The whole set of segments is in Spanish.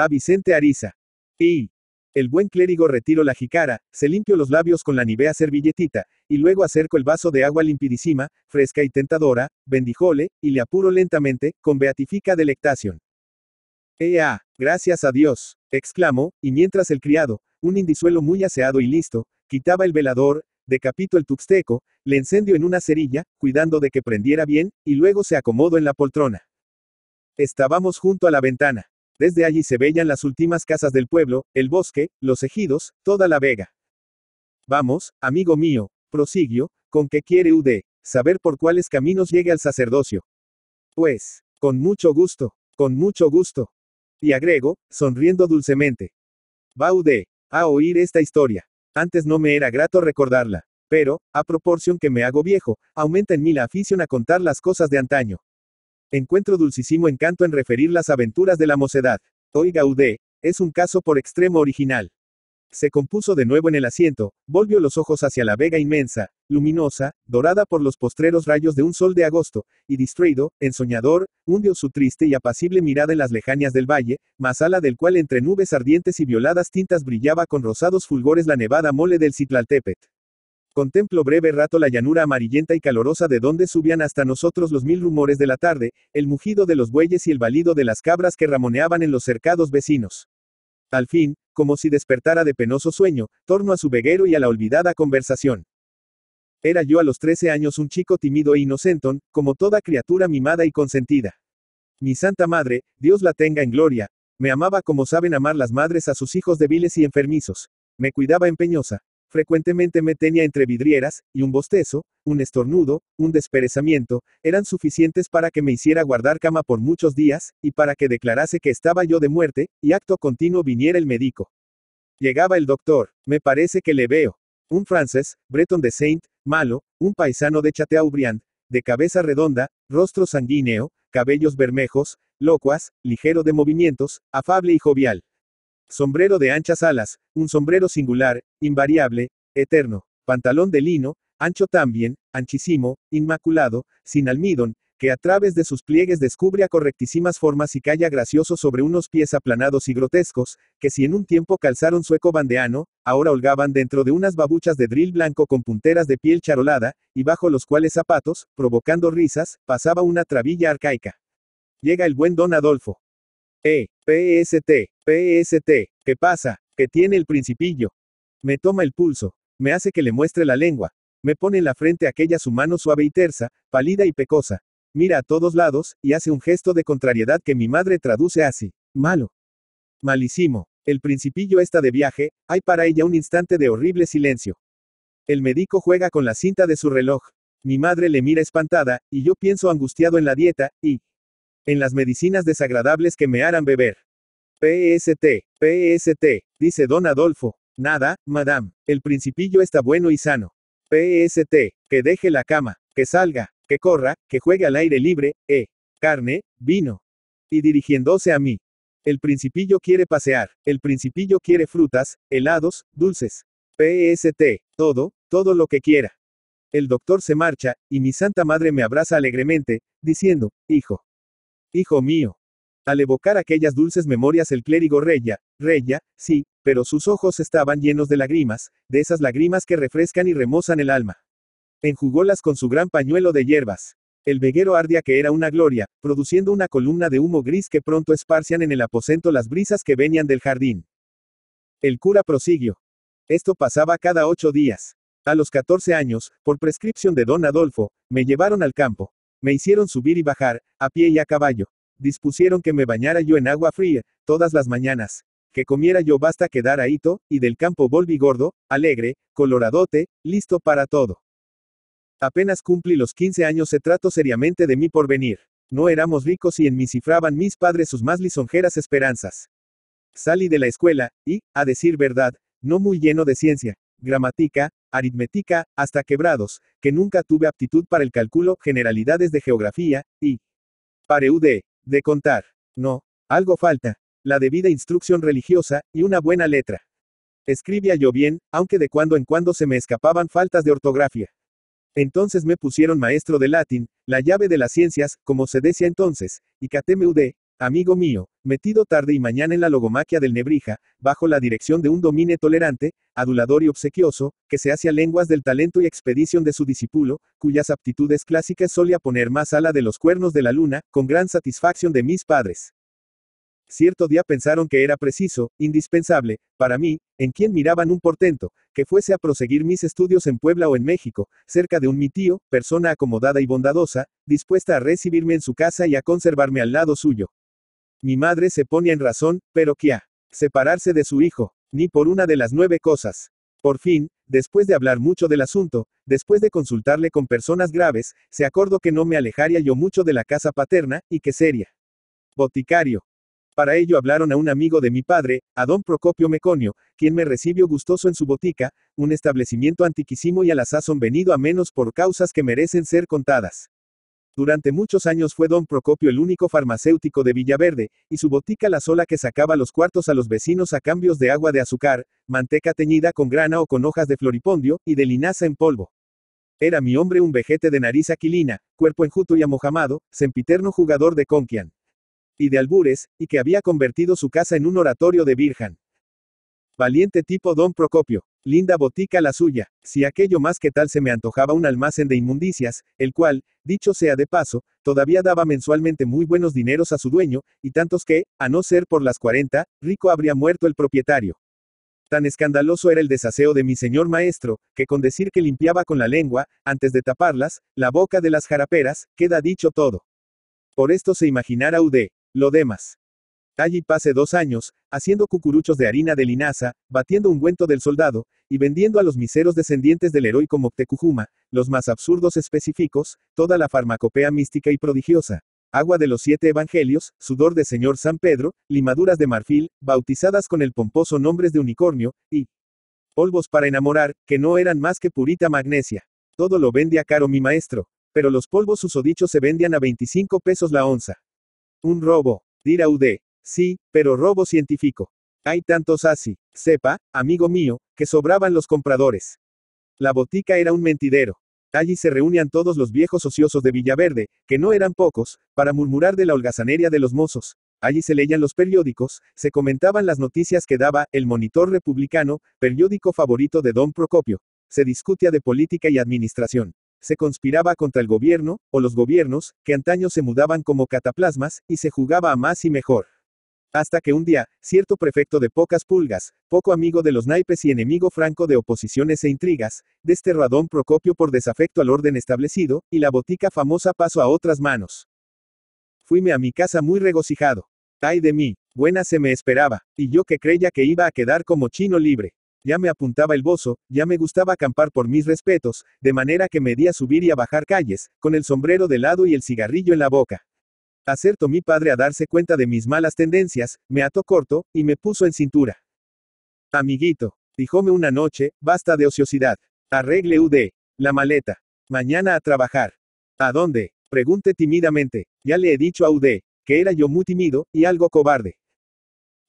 A Vicente Ariza. Y. El buen clérigo retiro la jicara, se limpió los labios con la nivea servilletita, y luego acerco el vaso de agua limpidísima, fresca y tentadora, bendijole, y le apuro lentamente, con beatifica delectación. ¡Ea! Gracias a Dios, exclamó, y mientras el criado, un indisuelo muy aseado y listo, quitaba el velador, decapito el tuxteco, le encendió en una cerilla, cuidando de que prendiera bien, y luego se acomodó en la poltrona. Estábamos junto a la ventana. Desde allí se veían las últimas casas del pueblo, el bosque, los ejidos, toda la vega. Vamos, amigo mío, prosiguió, con qué quiere UD, saber por cuáles caminos llegue al sacerdocio. Pues, con mucho gusto, con mucho gusto. Y agrego, sonriendo dulcemente. Va UD, a oír esta historia. Antes no me era grato recordarla, pero, a proporción que me hago viejo, aumenta en mí la afición a contar las cosas de antaño. Encuentro dulcísimo encanto en referir las aventuras de la mocedad. Hoy Gaudé, es un caso por extremo original. Se compuso de nuevo en el asiento, volvió los ojos hacia la vega inmensa, luminosa, dorada por los postreros rayos de un sol de agosto, y distraído, ensoñador, hundió su triste y apacible mirada en las lejañas del valle, más ala del cual entre nubes ardientes y violadas tintas brillaba con rosados fulgores la nevada mole del Citlaltépet. Contemplo breve rato la llanura amarillenta y calorosa de donde subían hasta nosotros los mil rumores de la tarde, el mugido de los bueyes y el balido de las cabras que ramoneaban en los cercados vecinos. Al fin, como si despertara de penoso sueño, torno a su veguero y a la olvidada conversación. Era yo a los trece años un chico tímido e inocentón, como toda criatura mimada y consentida. Mi Santa Madre, Dios la tenga en gloria, me amaba como saben amar las madres a sus hijos débiles y enfermizos. Me cuidaba empeñosa, Frecuentemente me tenía entre vidrieras, y un bostezo, un estornudo, un desperezamiento, eran suficientes para que me hiciera guardar cama por muchos días, y para que declarase que estaba yo de muerte, y acto continuo viniera el médico. Llegaba el doctor, me parece que le veo. Un francés, Breton de Saint, malo, un paisano de Chateaubriand, de cabeza redonda, rostro sanguíneo, cabellos bermejos, locuas, ligero de movimientos, afable y jovial. Sombrero de anchas alas, un sombrero singular, invariable, eterno, pantalón de lino, ancho también, anchísimo, inmaculado, sin almidón, que a través de sus pliegues descubre a correctísimas formas y calla gracioso sobre unos pies aplanados y grotescos, que si en un tiempo calzaron sueco bandeano, ahora holgaban dentro de unas babuchas de drill blanco con punteras de piel charolada, y bajo los cuales zapatos, provocando risas, pasaba una trabilla arcaica. Llega el buen don Adolfo. E. P. S. T. PST. ¿Qué pasa? Que tiene el principillo. Me toma el pulso. Me hace que le muestre la lengua. Me pone en la frente aquella su mano suave y tersa, pálida y pecosa. Mira a todos lados, y hace un gesto de contrariedad que mi madre traduce así. Malo. Malísimo. El principillo está de viaje, hay para ella un instante de horrible silencio. El médico juega con la cinta de su reloj. Mi madre le mira espantada, y yo pienso angustiado en la dieta, y en las medicinas desagradables que me harán beber. PST, PST, dice don Adolfo. Nada, madame, el principillo está bueno y sano. PST, que deje la cama, que salga, que corra, que juegue al aire libre, eh. Carne, vino. Y dirigiéndose a mí. El principillo quiere pasear, el principillo quiere frutas, helados, dulces. PST, todo, todo lo que quiera. El doctor se marcha, y mi santa madre me abraza alegremente, diciendo, Hijo. Hijo mío. Al evocar aquellas dulces memorias el clérigo reya, reya, sí, pero sus ojos estaban llenos de lágrimas, de esas lágrimas que refrescan y remozan el alma. Enjugólas con su gran pañuelo de hierbas. El veguero ardía que era una gloria, produciendo una columna de humo gris que pronto esparcian en el aposento las brisas que venían del jardín. El cura prosiguió. Esto pasaba cada ocho días. A los catorce años, por prescripción de don Adolfo, me llevaron al campo. Me hicieron subir y bajar, a pie y a caballo. Dispusieron que me bañara yo en agua fría, todas las mañanas. Que comiera yo basta quedar ahito, y del campo volví gordo, alegre, coloradote, listo para todo. Apenas cumplí los 15 años se trato seriamente de mi porvenir. No éramos ricos y en mí cifraban mis padres sus más lisonjeras esperanzas. Salí de la escuela, y, a decir verdad, no muy lleno de ciencia, gramática, aritmética, hasta quebrados, que nunca tuve aptitud para el cálculo, generalidades de geografía, y. Pareu de contar. No, algo falta, la debida instrucción religiosa, y una buena letra. Escribía yo bien, aunque de cuando en cuando se me escapaban faltas de ortografía. Entonces me pusieron maestro de latín, la llave de las ciencias, como se decía entonces, y catémeude, Amigo mío, metido tarde y mañana en la logomaquia del Nebrija, bajo la dirección de un domine tolerante, adulador y obsequioso, que se hace a lenguas del talento y expedición de su discípulo, cuyas aptitudes clásicas solía poner más ala de los cuernos de la luna, con gran satisfacción de mis padres. Cierto día pensaron que era preciso, indispensable, para mí, en quien miraban un portento, que fuese a proseguir mis estudios en Puebla o en México, cerca de un mi tío, persona acomodada y bondadosa, dispuesta a recibirme en su casa y a conservarme al lado suyo. Mi madre se ponía en razón, pero ¿qué? Separarse de su hijo, ni por una de las nueve cosas. Por fin, después de hablar mucho del asunto, después de consultarle con personas graves, se acordó que no me alejaría yo mucho de la casa paterna, y que sería boticario. Para ello hablaron a un amigo de mi padre, a don Procopio Meconio, quien me recibió gustoso en su botica, un establecimiento antiquísimo y a la sazón venido a menos por causas que merecen ser contadas. Durante muchos años fue don Procopio el único farmacéutico de Villaverde, y su botica la sola que sacaba los cuartos a los vecinos a cambios de agua de azúcar, manteca teñida con grana o con hojas de floripondio, y de linaza en polvo. Era mi hombre un vejete de nariz aquilina, cuerpo enjuto y amojamado, sempiterno jugador de conquian. Y de albures, y que había convertido su casa en un oratorio de virgen. Valiente tipo don Procopio. Linda botica la suya, si aquello más que tal se me antojaba un almacén de inmundicias, el cual, dicho sea de paso, todavía daba mensualmente muy buenos dineros a su dueño, y tantos que, a no ser por las cuarenta, rico habría muerto el propietario. Tan escandaloso era el desaseo de mi señor maestro, que con decir que limpiaba con la lengua, antes de taparlas, la boca de las jaraperas, queda dicho todo. Por esto se imaginara UD, lo demás. Allí pase dos años, haciendo cucuruchos de harina de linaza, batiendo ungüento del soldado, y vendiendo a los miseros descendientes del heroico Moctecujuma, los más absurdos específicos, toda la farmacopea mística y prodigiosa. Agua de los siete evangelios, sudor de señor San Pedro, limaduras de marfil, bautizadas con el pomposo nombres de unicornio, y polvos para enamorar, que no eran más que purita magnesia. Todo lo vendía caro mi maestro. Pero los polvos usodichos se vendían a 25 pesos la onza. Un robo. Ud. Sí, pero robo científico. Hay tantos así. Sepa, amigo mío, que sobraban los compradores. La botica era un mentidero. Allí se reunían todos los viejos ociosos de Villaverde, que no eran pocos, para murmurar de la holgazanería de los mozos. Allí se leían los periódicos, se comentaban las noticias que daba el Monitor Republicano, periódico favorito de don Procopio. Se discutía de política y administración. Se conspiraba contra el gobierno, o los gobiernos, que antaño se mudaban como cataplasmas, y se jugaba a más y mejor. Hasta que un día, cierto prefecto de pocas pulgas, poco amigo de los naipes y enemigo franco de oposiciones e intrigas, desterradón Procopio por desafecto al orden establecido, y la botica famosa pasó a otras manos. Fuime a mi casa muy regocijado. Ay de mí, buena se me esperaba, y yo que creía que iba a quedar como chino libre. Ya me apuntaba el bozo, ya me gustaba acampar por mis respetos, de manera que me di a subir y a bajar calles, con el sombrero de lado y el cigarrillo en la boca. Acertó mi padre a darse cuenta de mis malas tendencias, me ató corto, y me puso en cintura. Amiguito, Dijome una noche, basta de ociosidad. Arregle UD. La maleta. Mañana a trabajar. ¿A dónde? Pregunté tímidamente. Ya le he dicho a UD, que era yo muy tímido, y algo cobarde.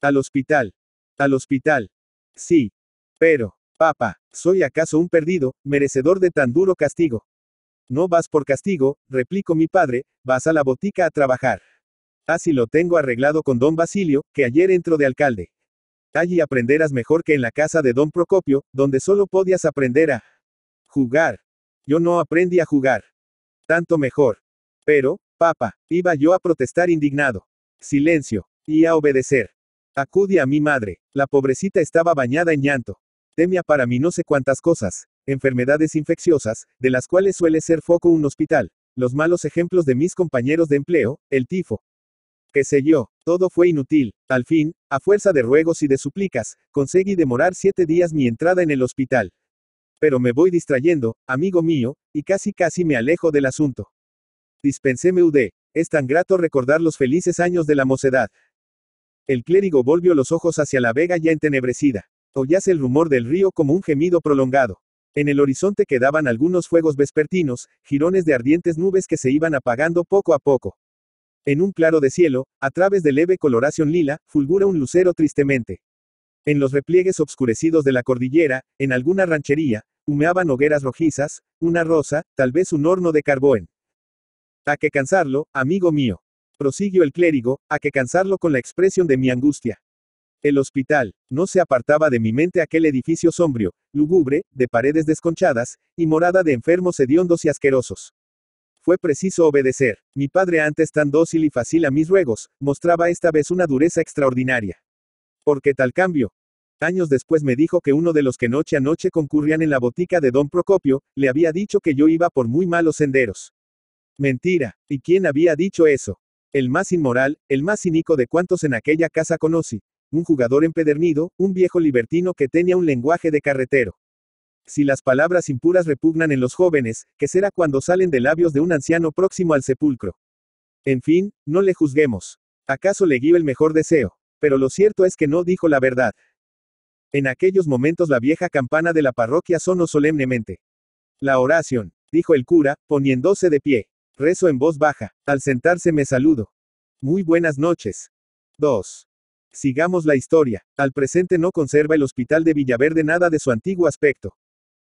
Al hospital. Al hospital. Sí. Pero, papá, ¿soy acaso un perdido, merecedor de tan duro castigo? No vas por castigo, replicó mi padre, vas a la botica a trabajar. Así lo tengo arreglado con don Basilio, que ayer entró de alcalde. Allí aprenderás mejor que en la casa de don Procopio, donde solo podías aprender a jugar. Yo no aprendí a jugar. Tanto mejor. Pero, papa, iba yo a protestar indignado. Silencio. Y a obedecer. Acude a mi madre. La pobrecita estaba bañada en llanto. Temía para mí no sé cuántas cosas enfermedades infecciosas, de las cuales suele ser foco un hospital, los malos ejemplos de mis compañeros de empleo, el tifo. Qué sé yo, todo fue inútil. Al fin, a fuerza de ruegos y de súplicas, conseguí demorar siete días mi entrada en el hospital. Pero me voy distrayendo, amigo mío, y casi casi me alejo del asunto. Dispenseme UD. Es tan grato recordar los felices años de la mocedad. El clérigo volvió los ojos hacia la vega ya entenebrecida. hace el rumor del río como un gemido prolongado. En el horizonte quedaban algunos fuegos vespertinos, jirones de ardientes nubes que se iban apagando poco a poco. En un claro de cielo, a través de leve coloración lila, fulgura un lucero tristemente. En los repliegues obscurecidos de la cordillera, en alguna ranchería, humeaban hogueras rojizas, una rosa, tal vez un horno de carbón. A que cansarlo, amigo mío. Prosiguió el clérigo, a que cansarlo con la expresión de mi angustia. El hospital. No se apartaba de mi mente aquel edificio sombrio, lúgubre, de paredes desconchadas, y morada de enfermos hediondos y asquerosos. Fue preciso obedecer. Mi padre, antes tan dócil y fácil a mis ruegos, mostraba esta vez una dureza extraordinaria. ¿Por qué tal cambio? Años después me dijo que uno de los que noche a noche concurrían en la botica de don Procopio, le había dicho que yo iba por muy malos senderos. Mentira. ¿Y quién había dicho eso? El más inmoral, el más cínico de cuantos en aquella casa conocí, un jugador empedernido, un viejo libertino que tenía un lenguaje de carretero. Si las palabras impuras repugnan en los jóvenes, ¿qué será cuando salen de labios de un anciano próximo al sepulcro? En fin, no le juzguemos. ¿Acaso le guió el mejor deseo? Pero lo cierto es que no dijo la verdad. En aquellos momentos la vieja campana de la parroquia sonó solemnemente. La oración, dijo el cura, poniéndose de pie. Rezo en voz baja. Al sentarse me saludo. Muy buenas noches. 2. Sigamos la historia. Al presente no conserva el hospital de Villaverde nada de su antiguo aspecto.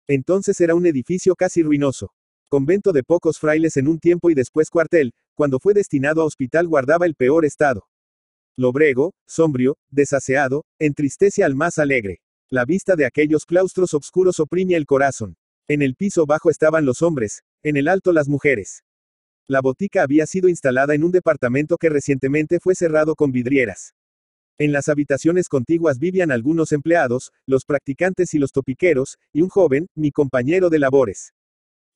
Entonces era un edificio casi ruinoso. Convento de pocos frailes en un tiempo y después cuartel, cuando fue destinado a hospital guardaba el peor estado. Lobrego, sombrio, desaseado, entristece al más alegre. La vista de aquellos claustros oscuros oprime el corazón. En el piso bajo estaban los hombres, en el alto las mujeres. La botica había sido instalada en un departamento que recientemente fue cerrado con vidrieras. En las habitaciones contiguas vivían algunos empleados, los practicantes y los topiqueros, y un joven, mi compañero de labores.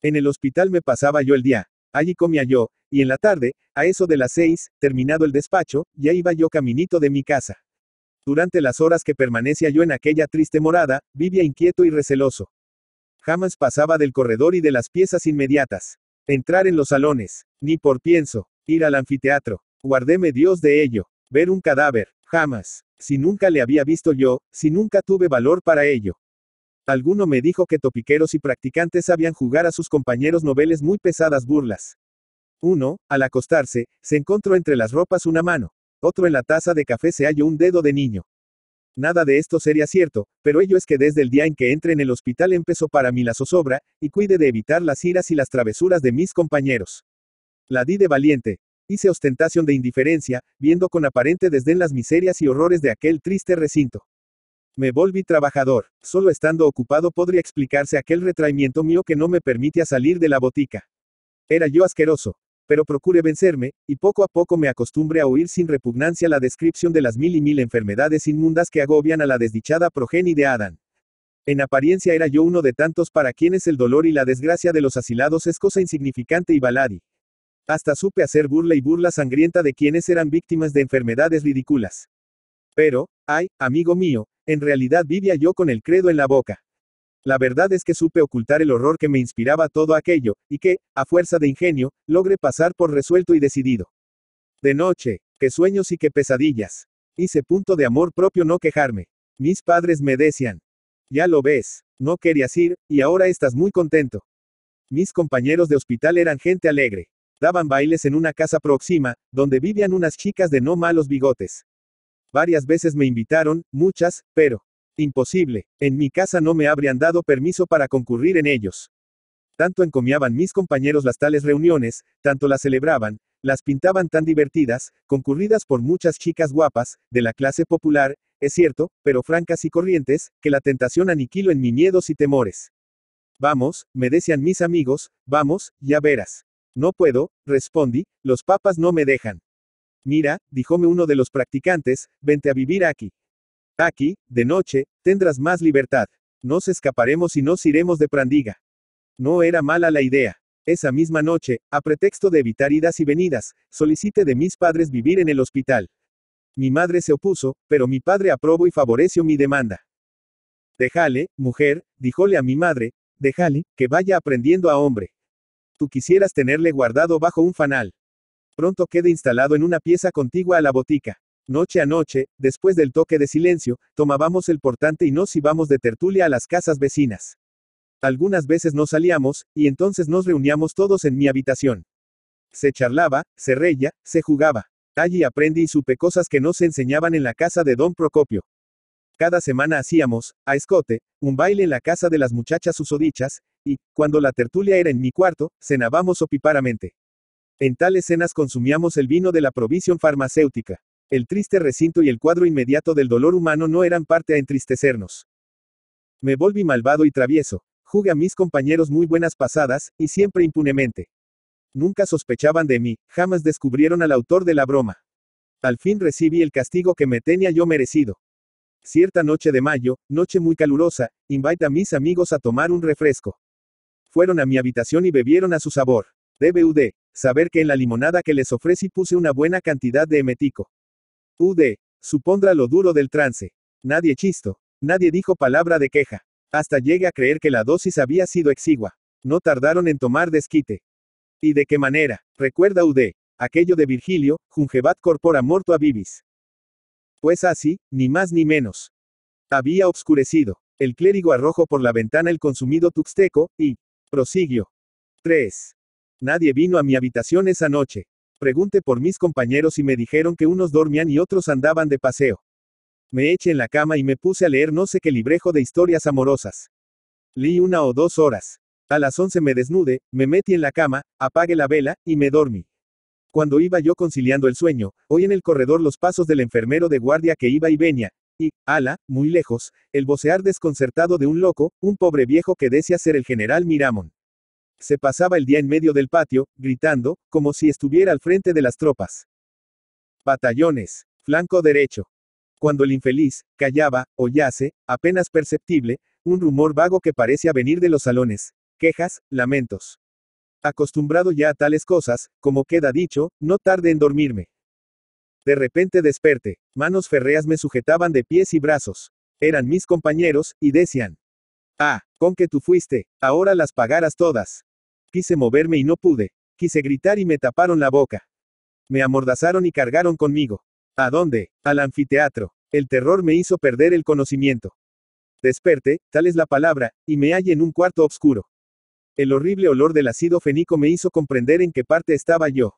En el hospital me pasaba yo el día. Allí comía yo, y en la tarde, a eso de las seis, terminado el despacho, ya iba yo caminito de mi casa. Durante las horas que permanecía yo en aquella triste morada, vivía inquieto y receloso. Jamás pasaba del corredor y de las piezas inmediatas. Entrar en los salones, ni por pienso, ir al anfiteatro. Guardéme Dios de ello. Ver un cadáver, Jamás. Si nunca le había visto yo, si nunca tuve valor para ello. Alguno me dijo que topiqueros y practicantes sabían jugar a sus compañeros noveles muy pesadas burlas. Uno, al acostarse, se encontró entre las ropas una mano. Otro en la taza de café se halló un dedo de niño. Nada de esto sería cierto, pero ello es que desde el día en que entré en el hospital empezó para mí la zozobra, y cuide de evitar las iras y las travesuras de mis compañeros. La di de valiente, hice ostentación de indiferencia, viendo con aparente desdén las miserias y horrores de aquel triste recinto. Me volví trabajador, solo estando ocupado podría explicarse aquel retraimiento mío que no me permitía salir de la botica. Era yo asqueroso, pero procure vencerme, y poco a poco me acostumbre a oír sin repugnancia la descripción de las mil y mil enfermedades inmundas que agobian a la desdichada progenie de Adán. En apariencia era yo uno de tantos para quienes el dolor y la desgracia de los asilados es cosa insignificante y baladí. Hasta supe hacer burla y burla sangrienta de quienes eran víctimas de enfermedades ridículas. Pero, ay, amigo mío, en realidad vivía yo con el credo en la boca. La verdad es que supe ocultar el horror que me inspiraba todo aquello, y que, a fuerza de ingenio, logré pasar por resuelto y decidido. De noche, qué sueños y qué pesadillas. Hice punto de amor propio no quejarme. Mis padres me decían, ya lo ves, no querías ir, y ahora estás muy contento. Mis compañeros de hospital eran gente alegre. Daban bailes en una casa próxima, donde vivían unas chicas de no malos bigotes. Varias veces me invitaron, muchas, pero imposible, en mi casa no me habrían dado permiso para concurrir en ellos. Tanto encomiaban mis compañeros las tales reuniones, tanto las celebraban, las pintaban tan divertidas, concurridas por muchas chicas guapas, de la clase popular, es cierto, pero francas y corrientes, que la tentación aniquilo en mis miedos y temores. Vamos, me decían mis amigos, vamos, ya verás. No puedo, respondí, los papas no me dejan. Mira, díjome uno de los practicantes, vente a vivir aquí. Aquí, de noche, tendrás más libertad. Nos escaparemos y nos iremos de Prandiga. No era mala la idea. Esa misma noche, a pretexto de evitar idas y venidas, solicité de mis padres vivir en el hospital. Mi madre se opuso, pero mi padre aprobó y favoreció mi demanda. Déjale, mujer, díjole a mi madre, déjale, que vaya aprendiendo a hombre. Tú quisieras tenerle guardado bajo un fanal. Pronto quedé instalado en una pieza contigua a la botica. Noche a noche, después del toque de silencio, tomábamos el portante y nos íbamos de tertulia a las casas vecinas. Algunas veces no salíamos, y entonces nos reuníamos todos en mi habitación. Se charlaba, se reía, se jugaba. Allí aprendí y supe cosas que no se enseñaban en la casa de don Procopio. Cada semana hacíamos, a escote, un baile en la casa de las muchachas usodichas, y, cuando la tertulia era en mi cuarto, cenábamos opiparamente. En tales cenas consumíamos el vino de la provisión farmacéutica. El triste recinto y el cuadro inmediato del dolor humano no eran parte a entristecernos. Me volví malvado y travieso, jugué a mis compañeros muy buenas pasadas, y siempre impunemente. Nunca sospechaban de mí, jamás descubrieron al autor de la broma. Al fin recibí el castigo que me tenía yo merecido. Cierta noche de mayo, noche muy calurosa, invita a mis amigos a tomar un refresco. Fueron a mi habitación y bebieron a su sabor. UD. Saber que en la limonada que les ofrecí puse una buena cantidad de emetico. UD. Supondrá lo duro del trance. Nadie chisto. Nadie dijo palabra de queja. Hasta llegué a creer que la dosis había sido exigua. No tardaron en tomar desquite. ¿Y de qué manera? Recuerda UD. Aquello de Virgilio, Jungebat corpora morto a vivis. Pues así, ni más ni menos. Había obscurecido. El clérigo arrojó por la ventana el consumido tuxteco, y, Prosiguió. 3. Nadie vino a mi habitación esa noche. Pregunté por mis compañeros y me dijeron que unos dormían y otros andaban de paseo. Me eché en la cama y me puse a leer no sé qué librejo de historias amorosas. Leí una o dos horas. A las once me desnude, me metí en la cama, apague la vela, y me dormí. Cuando iba yo conciliando el sueño, oí en el corredor los pasos del enfermero de guardia que iba y venía, y, ala, muy lejos, el vocear desconcertado de un loco, un pobre viejo que desea ser el general Miramón. Se pasaba el día en medio del patio, gritando, como si estuviera al frente de las tropas. Batallones, flanco derecho. Cuando el infeliz, callaba, o yace, apenas perceptible, un rumor vago que parecía venir de los salones, quejas, lamentos. Acostumbrado ya a tales cosas, como queda dicho, no tarde en dormirme. De repente desperté. Manos ferreas me sujetaban de pies y brazos. Eran mis compañeros, y decían. Ah, con que tú fuiste, ahora las pagarás todas. Quise moverme y no pude. Quise gritar y me taparon la boca. Me amordazaron y cargaron conmigo. ¿A dónde? Al anfiteatro. El terror me hizo perder el conocimiento. Desperte, tal es la palabra, y me hallé en un cuarto oscuro. El horrible olor del ácido fenico me hizo comprender en qué parte estaba yo.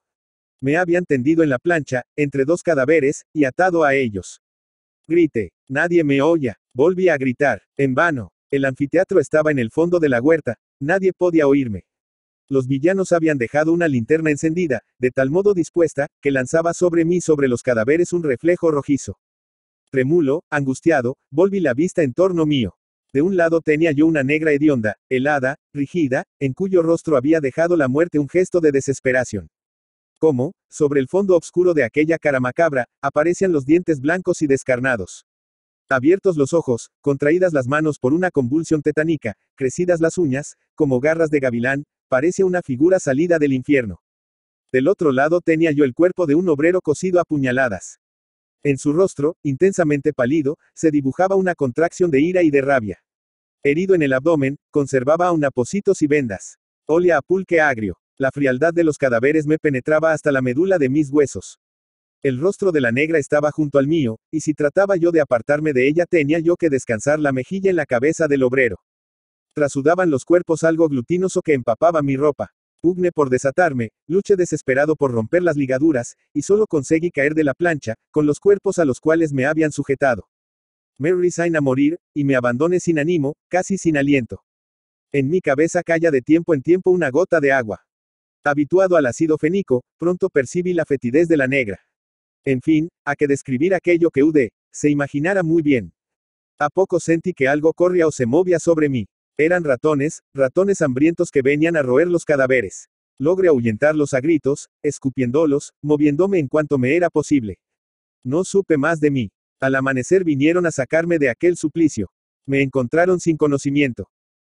Me habían tendido en la plancha, entre dos cadáveres, y atado a ellos. Grité. Nadie me oya Volví a gritar. En vano. El anfiteatro estaba en el fondo de la huerta. Nadie podía oírme. Los villanos habían dejado una linterna encendida, de tal modo dispuesta, que lanzaba sobre mí sobre los cadáveres un reflejo rojizo. Tremulo, angustiado, volví la vista en torno mío. De un lado tenía yo una negra hedionda, helada, rígida, en cuyo rostro había dejado la muerte un gesto de desesperación cómo, sobre el fondo oscuro de aquella cara macabra, aparecían los dientes blancos y descarnados. Abiertos los ojos, contraídas las manos por una convulsión tetánica, crecidas las uñas, como garras de gavilán, parece una figura salida del infierno. Del otro lado tenía yo el cuerpo de un obrero cosido a puñaladas. En su rostro, intensamente pálido, se dibujaba una contracción de ira y de rabia. Herido en el abdomen, conservaba un apositos y vendas. Olía a pulque agrio. La frialdad de los cadáveres me penetraba hasta la medula de mis huesos. El rostro de la negra estaba junto al mío, y si trataba yo de apartarme de ella tenía yo que descansar la mejilla en la cabeza del obrero. Trasudaban los cuerpos algo glutinoso que empapaba mi ropa. Pugne por desatarme, luché desesperado por romper las ligaduras, y solo conseguí caer de la plancha, con los cuerpos a los cuales me habían sujetado. Me resigné a morir, y me abandoné sin ánimo, casi sin aliento. En mi cabeza calla de tiempo en tiempo una gota de agua. Habituado al ácido fénico, pronto percibí la fetidez de la negra. En fin, a que describir aquello que Ude se imaginara muy bien. A poco sentí que algo corría o se movía sobre mí. Eran ratones, ratones hambrientos que venían a roer los cadáveres. Logré ahuyentarlos a gritos, escupiéndolos, moviéndome en cuanto me era posible. No supe más de mí. Al amanecer vinieron a sacarme de aquel suplicio. Me encontraron sin conocimiento.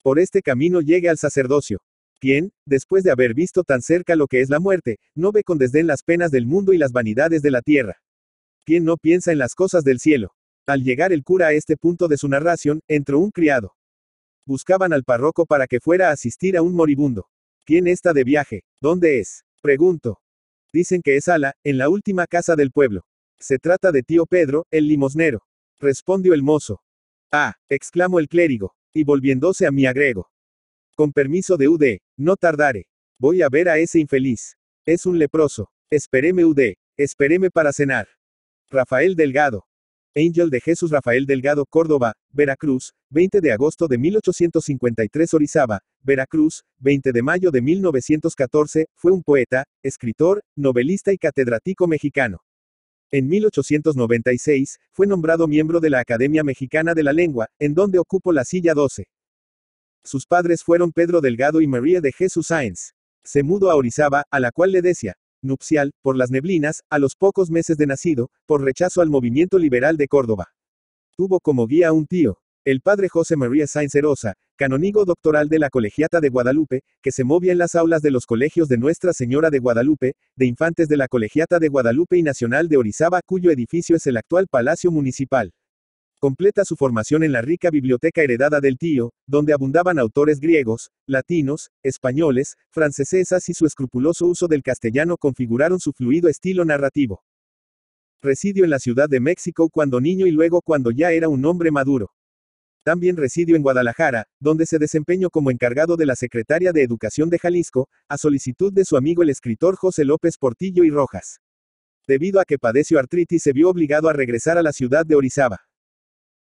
Por este camino llegué al sacerdocio. ¿Quién, después de haber visto tan cerca lo que es la muerte, no ve con desdén las penas del mundo y las vanidades de la tierra. ¿Quién no piensa en las cosas del cielo. Al llegar el cura a este punto de su narración, entró un criado. Buscaban al párroco para que fuera a asistir a un moribundo. ¿Quién está de viaje? ¿Dónde es? Pregunto. Dicen que es Ala, en la última casa del pueblo. Se trata de tío Pedro, el limosnero. Respondió el mozo. Ah, exclamó el clérigo, y volviéndose a mi agrego. Con permiso de UD, no tardaré. Voy a ver a ese infeliz. Es un leproso. Espéreme UD, Espéreme para cenar. Rafael Delgado. Angel de Jesús Rafael Delgado Córdoba, Veracruz, 20 de agosto de 1853 Orizaba, Veracruz, 20 de mayo de 1914, fue un poeta, escritor, novelista y catedrático mexicano. En 1896, fue nombrado miembro de la Academia Mexicana de la Lengua, en donde ocupó la silla 12. Sus padres fueron Pedro Delgado y María de Jesús Sáenz. Se mudó a Orizaba, a la cual le decía, nupcial, por las neblinas, a los pocos meses de nacido, por rechazo al movimiento liberal de Córdoba. Tuvo como guía un tío, el padre José María Sáenz Herosa, canónigo doctoral de la Colegiata de Guadalupe, que se movía en las aulas de los colegios de Nuestra Señora de Guadalupe, de infantes de la Colegiata de Guadalupe y Nacional de Orizaba, cuyo edificio es el actual Palacio Municipal. Completa su formación en la rica biblioteca heredada del tío, donde abundaban autores griegos, latinos, españoles, francesesas y su escrupuloso uso del castellano configuraron su fluido estilo narrativo. Residió en la Ciudad de México cuando niño y luego cuando ya era un hombre maduro. También residió en Guadalajara, donde se desempeñó como encargado de la Secretaria de Educación de Jalisco, a solicitud de su amigo el escritor José López Portillo y Rojas. Debido a que padeció artritis se vio obligado a regresar a la ciudad de Orizaba.